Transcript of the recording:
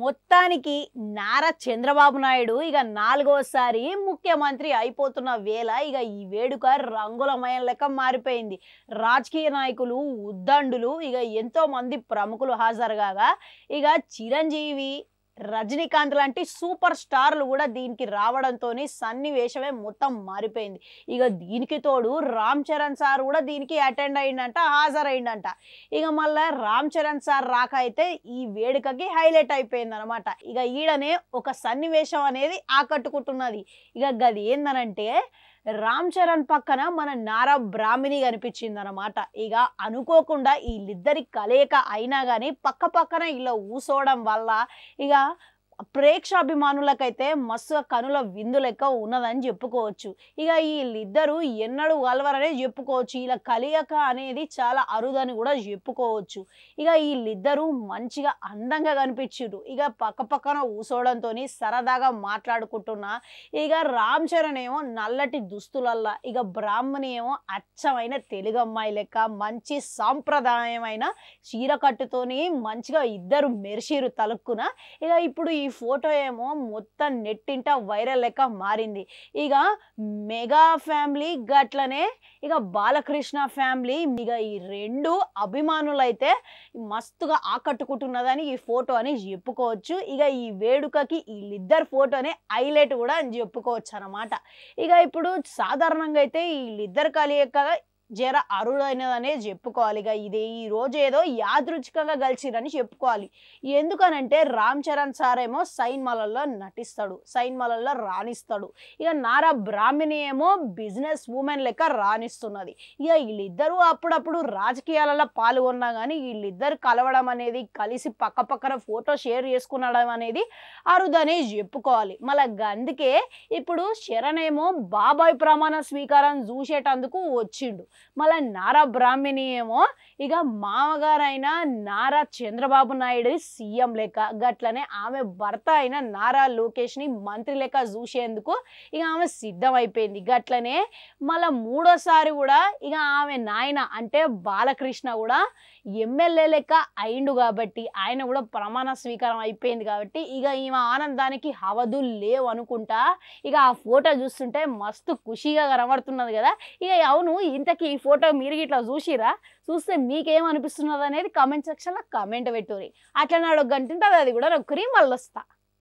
మొత్తానికి నారా చంద్రబాబు నాయుడు ఇక నాలుగోసారి ముఖ్యమంత్రి అయిపోతున్న వేళ ఇక ఈ వేడుక రంగులమయం లెక్క మారిపోయింది రాజకీయ నాయకులు ఉద్దండులు ఇక ఎంతోమంది ప్రముఖులు కాగా ఇక చిరంజీవి రజనీకాంత్ లాంటి సూపర్ స్టార్లు కూడా దీనికి రావడంతో సన్నివేశమే మొత్తం మారిపోయింది ఇక దీనికి తోడు రామ్ చరణ్ సార్ కూడా దీనికి అటెండ్ అయిందంట హాజరైందంట ఇక మళ్ళా రామ్ చరణ్ సార్ రాక అయితే ఈ వేడుకకి హైలైట్ అయిపోయింది అనమాట ఇక ఈడనే ఒక సన్నివేశం అనేది ఆకట్టుకుంటున్నది ఇక గది ఏందనంటే రామ్ చరణ్ పక్కన మన నారా బ్రాహ్మిణి కనిపించింది అనమాట ఇక అనుకోకుండా వీళ్ళిద్దరి కలయిక అయినా కానీ పక్క పక్కన ఇలా ఊసోవడం వల్ల ఇక ప్రేక్షాభిమానులకైతే మస్తు కనుల విందు లెక్క ఉన్నదని చెప్పుకోవచ్చు ఇక వీళ్ళిద్దరూ ఎన్నడూ కలవరనే చెప్పుకోవచ్చు ఇలా కలియక అనేది చాలా అరుదని కూడా చెప్పుకోవచ్చు ఇక వీళ్ళిద్దరూ మంచిగా అందంగా కనిపించారు ఇక పక్క పక్కన ఊసోడంతో సరదాగా మాట్లాడుకుంటున్నా ఇక రామ్ చరణ్ ఏమో నల్లటి దుస్తులల్లా ఇక బ్రాహ్మణి ఏమో అచ్చమైన తెలుగు అమ్మాయి లెక్క మంచి సాంప్రదాయమైన చీర కట్టుతోని మంచిగా ఇద్దరు మెరిసిరు తలుక్కున ఇక ఇప్పుడు ఈ ఈ ఫోటో ఏమో మొత్తం నెట్టింట వైరల్ లెక్క మారింది ఇక మెగా ఫ్యామిలీ గట్లనే ఇక బాలకృష్ణ ఫ్యామిలీ ఇక ఈ రెండు అభిమానులైతే మస్తుగా ఆకట్టుకుంటున్నదని ఈ ఫోటో అని చెప్పుకోవచ్చు ఇక ఈ వేడుకకి వీళ్ళిద్దరు ఫోటోని హైలైట్ కూడా అని చెప్పుకోవచ్చు అనమాట ఇక ఇప్పుడు సాధారణంగా అయితే వీళ్ళిద్దరు కలియక జర అరుడైనదనే చెప్పుకోవాలిగా ఇది ఈ రోజు ఏదో యాదృచ్ఛికంగా కలిసిరని చెప్పుకోవాలి ఎందుకనంటే రామ్ చరణ్ సార్ ఏమో సైన్ మలల్లో నటిస్తాడు సైన్ మలల్లో రాణిస్తాడు ఇక నారా బ్రాహ్మిణి ఏమో బిజినెస్ ఉమెన్ లెక్క రాణిస్తున్నది ఇక వీళ్ళిద్దరూ అప్పుడప్పుడు రాజకీయాలలో పాల్గొన్నా కానీ వీళ్ళిద్దరు కలవడం అనేది కలిసి పక్క పక్కన ఫోటో షేర్ చేసుకునడం అనేది అరుదనే చెప్పుకోవాలి మళ్ళీ అందుకే ఇప్పుడు శరణ్ ఏమో బాబాయ్ ప్రమాణ స్వీకారం చూసేటందుకు వచ్చిండు మళ్ళా నారా బ్రాహ్మణి ఏమో ఇక మామగారైన నారా చంద్రబాబు నాయుడు సీఎం లెక్క గట్లనే ఆమె భర్త అయిన నారా లోకేష్ని మంత్రి లెక్క చూసేందుకు ఇక ఆమె సిద్ధమైపోయింది గట్లనే మళ్ళీ మూడోసారి కూడా ఇక ఆమె నాయన అంటే బాలకృష్ణ కూడా ఎమ్మెల్యే లెక్క అయిండు కాబట్టి ఆయన కూడా ప్రమాణ స్వీకారం అయిపోయింది కాబట్టి ఇక ఈమె ఆనందానికి హవదు లేవు అనుకుంటా ఇక ఆ ఫోటో చూస్తుంటే మస్తు ఖుషిగా కనబడుతున్నది కదా ఇక అవును ఇంతకీ ఈ ఫోటో మీరు ఇట్లా చూసిరా చూస్తే మీకేమనిపిస్తున్నది అనేది కామెంట్ సెక్షన్లో కామెంట్ పెట్టుకోరి అట్లా నాడు గంట అది కూడా నొక్కరి మళ్ళీ వస్తా